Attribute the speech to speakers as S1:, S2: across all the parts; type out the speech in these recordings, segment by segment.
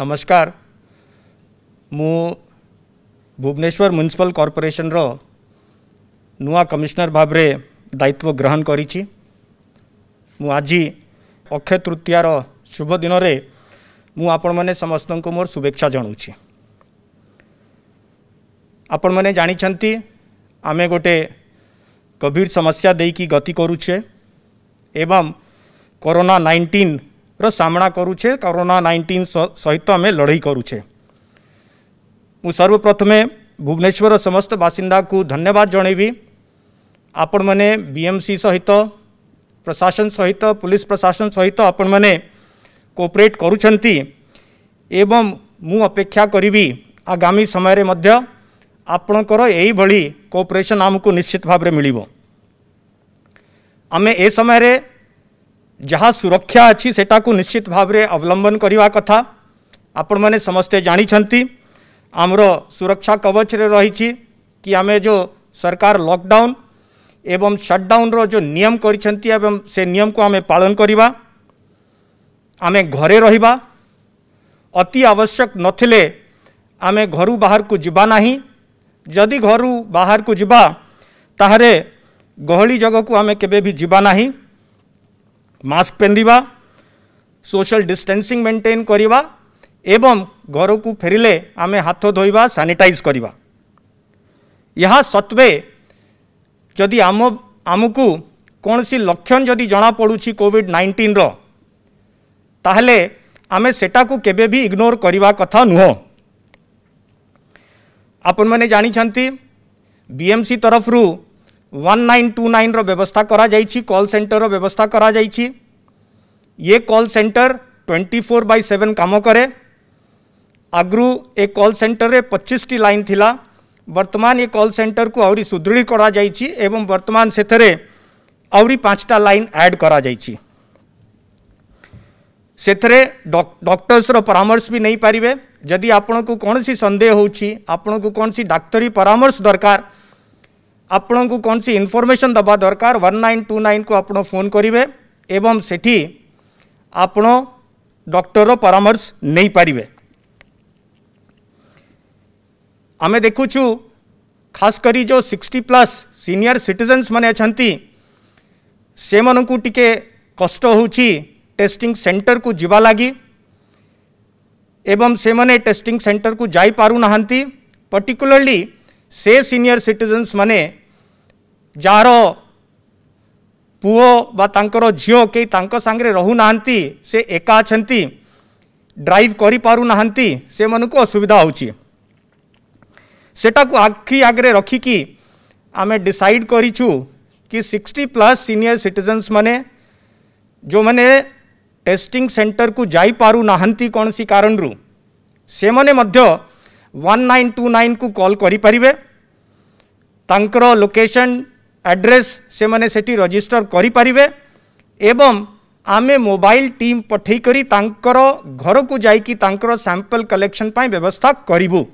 S1: ନମସ୍କାର ମୁଁ ଭୁବନେଶ୍ୱର ମ୍ୟୁନିସିପାଲ କର୍ପୋରେସନର ନୂଆ କମିଶନର ଭାବରେ ଦାୟିତ୍ୱ ଗ୍ରହଣ କରିଛି ମୁଁ ଆଜି ଅକ୍ଷୟ ତୃତୀୟାର ଶୁଭ ଦିନରେ ମୁଁ ଆପଣମାନେ ସମସ୍ତଙ୍କୁ ମୋର ଶୁଭେଚ୍ଛା ଜଣାଉଛି ଆପଣମାନେ ଜାଣିଛନ୍ତି ଆମେ ଗୋଟିଏ କୋଭିଡ଼ ସମସ୍ୟା ଦେଇକି ଗତି କରୁଛେ ଏବଂ କରୋନା ନାଇଣ୍ଟିନ୍ ର ସାମ୍ନା କରୁଛେ କରୋନା ନାଇଣ୍ଟିନ୍ ସହିତ ଆମେ ଲଢ଼େଇ କରୁଛେ ମୁଁ ସର୍ବପ୍ରଥମେ ଭୁବନେଶ୍ୱରର ସମସ୍ତ ବାସିନ୍ଦାକୁ ଧନ୍ୟବାଦ ଜଣାଇବି ଆପଣମାନେ ବିଏମ୍ସି ସହିତ ପ୍ରଶାସନ ସହିତ ପୁଲିସ ପ୍ରଶାସନ ସହିତ ଆପଣମାନେ କୋପରେଟ୍ କରୁଛନ୍ତି ଏବଂ ମୁଁ ଅପେକ୍ଷା କରିବି ଆଗାମୀ ସମୟରେ ମଧ୍ୟ ଆପଣଙ୍କର ଏଇଭଳି କୋପରେସନ୍ ଆମକୁ ନିଶ୍ଚିତ ଭାବରେ ମିଳିବ ଆମେ ଏ ସମୟରେ जहाँ सुरक्षा अच्छी से निश्चित भाव अवलंबन करने कथा आपण मैंने समस्ते जानी आमर सुरक्षा कवच रही कि आम जो सरकार लॉकडाउन एवं सटडाउन जो नियम एवं नियम को पालन करवा आम घरे रहा अति आवश्यक नथिले आमे घर बाहर को जीवा जदि घर बाहर को जीवा ताहरे गहली जगह को आम केबे भी मास्क पिंधा सोशल डिस्टेंसिंग मेंटेन करवा एवं घर को फेरिले आम हाथ धोवा सानिटाइज करवा यह सत्वे जदि आम को कौन सी लक्षण जदि जमापड़ी कॉविड नाइंटीन ताहले आम से को केबे इग्नोर करवा कथा नुह आपण मैंने जानते बीएमसी तरफ़ रू वन नाइन टू नाइन व्यवस्था करल सेन्टर व्यवस्था कर ये कल centre twenty four by seven कम कै आगु ए कल सेंटर में पचीस टी लाइन थिला वर्तमान ये कल सेंटर को आहरी सुदृढ़ कराई एवं वर्तमान से आहरी लाइन ऐड कराई से डॉक्टर्स डौक, परामर्श भी नहीं पारे जदि आपण को कौन सी सन्देह होपण कौन सी डाक्तरी परामर्श दरकार आपण को कौन सी इनफर्मेसन देवा दरकार वन नाइन टू नाइन को आप फोन करेंगे से आपण डक्टर परामर्श नहीं पारे आम देखु खास करी जो 60 प्लस सिनियर सिटीजेन्स मैंने से मानक टी कष्ट टेस्टिंग सेंटर को जवा लगी एवं से मैंने टेस्टिंग सेंटर को जापारती पर्टिकुलरली સે સિનિયર સિટીઝન્સ ମାନେ ଯାହାର ପୁଅ ବା ତାଙ୍କର ଝିଅ କେହି ତାଙ୍କ ସାଙ୍ଗରେ ରହୁନାହାନ୍ତି ସେ ଏକା ଅଛନ୍ତି ଡ୍ରାଇଭ୍ କରିପାରୁନାହାନ୍ତି ସେମାନଙ୍କୁ ଅସୁବିଧା ହେଉଛି ସେଟାକୁ ଆଖି ଆଗରେ ରଖିକି ଆମେ ଡିସାଇଡ୍ କରିଛୁ କି ସିକ୍ସଟି ପ୍ଲସ୍ ସିନିୟର ସିଟିଜନ୍ସ ମାନେ ଯେଉଁମାନେ ଟେଷ୍ଟିଂ ସେଣ୍ଟରକୁ ଯାଇପାରୁନାହାନ୍ତି କୌଣସି କାରଣରୁ ସେମାନେ ମଧ୍ୟ वन नाइन टू नाइन को कल करें लोकेशन एड्रेस से मैंने से रजिस्टर एवं आमे मोबाइल टीम पठेकर घर को जाकर सैंपल कलेक्शन व्यवस्था करूँ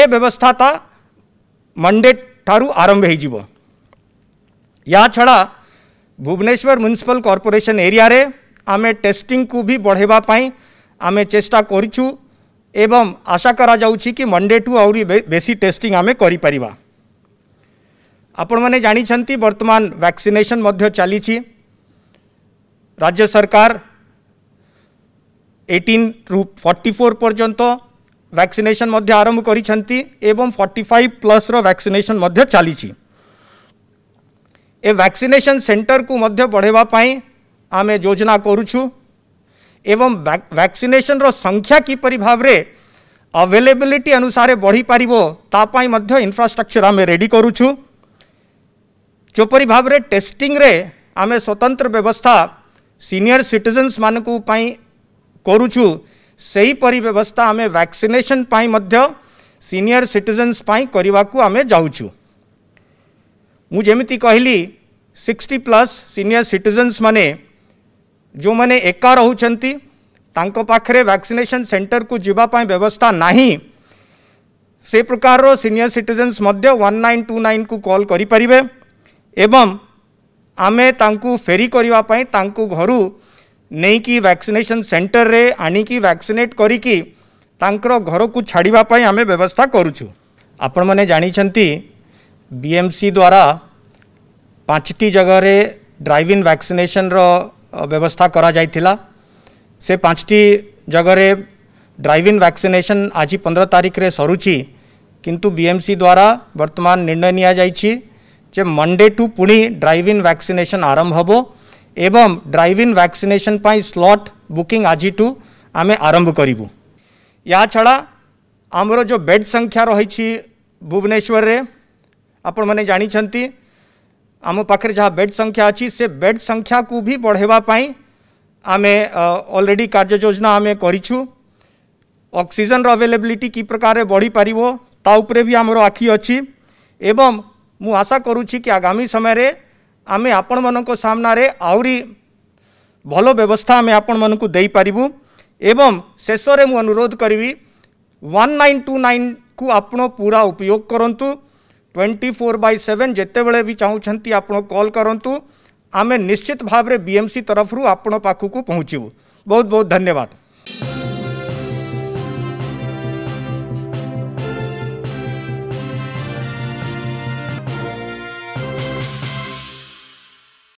S1: ए व्यवस्था ता मंडे ठारू आरंभ हो छड़ा भुवनेश्वर म्यूनिशिपल कॉर्पोरेशन एरिया रे आमे टेस्टिंग को भी बढ़ेबा बढ़ेवाई आमे चेष्टा करूँ एवं आशा करा कि मंडे टू आहरी बेसी टेस्टिंग आम कर आपण मैंने जानते वर्तमान वैक्सीनेशन चली राज्य सरकार 18 रु 44 फोर पर्यत वैक्सीनेसन आरंभ कर 45 प्लस वैक्सीनेशन चली वैक्सीनेशन सेंटर को मध्य बढ़ेवाई आम योजना करुच्छू एवं वैक्सीनेसन संख्या किपरि भाव में अवेलेबिलिटी अनुसार बढ़ी पार ताप इनफ्रास्ट्रक्चर आम रेडी करुचु जोपरि भाव में टेस्टिंग रे आम स्वतंत्र व्यवस्था सीनियर सिटीजन्स मान करुचु सेहीपरि व्यवस्था आम वैक्सीनेसन सीनियर सिटीजन्स आम जाऊँ मुझे कहली सिक्सटी प्लस सीनियर सिटीजन्स मैंने जो मैंने एका रोचे वैक्सीनेसन सेन्टर को जीवाई व्यवस्था ना से प्रकार senior citizens one nine two nine को कल एवं आम फेरी करने घर नहीं कि वैक्सीनेसन सेन्टर में आणिक वैक्सीनेट कर घर को छाड़ापाई आम व्यवस्था करुचु आपण मैंने जानते बीएमसी द्वारा पांचटी जगह ड्राइविंग वैक्सीनेसन रहा ବ୍ୟବସ୍ଥା କରାଯାଇଥିଲା ସେ ପାଞ୍ଚଟି ଜାଗାରେ ଡ୍ରାଇଭିଂ ଭ୍ୟାକ୍ସିନେସନ୍ ଆଜି ପନ୍ଦର ତାରିଖରେ ସରୁଛି କିନ୍ତୁ ବିଏମ୍ସି ଦ୍ୱାରା ବର୍ତ୍ତମାନ ନିର୍ଣ୍ଣୟ ନିଆଯାଇଛି ଯେ ମଣ୍ଡେଠୁ ପୁଣି ଡ୍ରାଇଭିଂ ଭ୍ୟାକ୍ସିନେସନ୍ ଆରମ୍ଭ ହେବ ଏବଂ ଡ୍ରାଇଭିଂ ଭ୍ୟାକ୍ସିନେସନ୍ ପାଇଁ ସ୍ଲଟ୍ ବୁକିଂ ଆଜିଠୁ ଆମେ ଆରମ୍ଭ କରିବୁ ଏହା ଛଡ଼ା ଆମର ଯେଉଁ ବେଡ୍ ସଂଖ୍ୟା ରହିଛି ଭୁବନେଶ୍ୱରରେ ଆପଣମାନେ ଜାଣିଛନ୍ତି आम पाखे जहाँ बेड संख्या अच्छी से बेड संख्या को भी बढ़ावाई आम अलरेडी कार्य योजना आम करूँ ଅକ୍ସିଜେନ୍ର ଆଭେଲେବିଲିଟି କି ପ୍ରକାରରେ ବଢ଼ିପାରିବ ତା ଉପରେ ବି ଆମର ଆଖି ଅଛି ଏବଂ ମୁଁ ଆଶା କରୁଛି କି ଆଗାମୀ ସମୟରେ ଆମେ ଆପଣମାନଙ୍କ ସାମ୍ନାରେ ଆହୁରି ଭଲ ବ୍ୟବସ୍ଥା ଆମେ ଆପଣମାନଙ୍କୁ ଦେଇପାରିବୁ ଏବଂ ଶେଷରେ ମୁଁ ଅନୁରୋଧ କରିବି ୱାନ୍ ନାଇନ୍ ଟୁ ନାଇନ୍କୁ ଆପଣ ପୁରା ଉପଯୋଗ କରନ୍ତୁ ट्वेंटी फोर बै सेवेन बड़े भी चाहूँ आप कल करूँ आम निश्चित भाव बीएमसी तरफ रू पाखक पहुँचबू बहुत बहुत धन्यवाद